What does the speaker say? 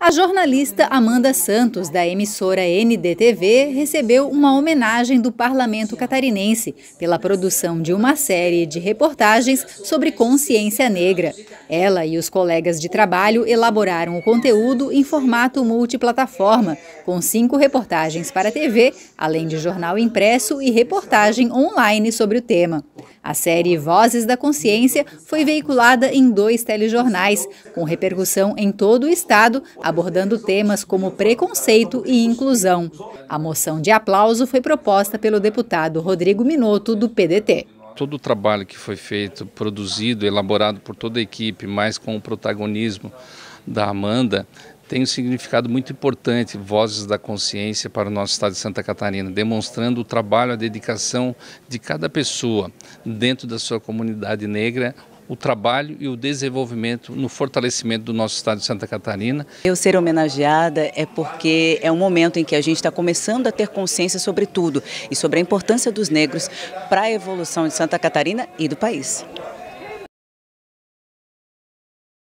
A jornalista Amanda Santos, da emissora NDTV, recebeu uma homenagem do parlamento catarinense pela produção de uma série de reportagens sobre consciência negra. Ela e os colegas de trabalho elaboraram o conteúdo em formato multiplataforma, com cinco reportagens para a TV, além de jornal impresso e reportagem online sobre o tema. A série Vozes da Consciência foi veiculada em dois telejornais, com repercussão em todo o estado, abordando temas como preconceito e inclusão. A moção de aplauso foi proposta pelo deputado Rodrigo Minotto, do PDT todo o trabalho que foi feito, produzido, elaborado por toda a equipe, mas com o protagonismo da Amanda, tem um significado muito importante, Vozes da Consciência para o nosso estado de Santa Catarina, demonstrando o trabalho, a dedicação de cada pessoa dentro da sua comunidade negra, o trabalho e o desenvolvimento no fortalecimento do nosso estado de Santa Catarina. Eu ser homenageada é porque é um momento em que a gente está começando a ter consciência sobre tudo e sobre a importância dos negros para a evolução de Santa Catarina e do país.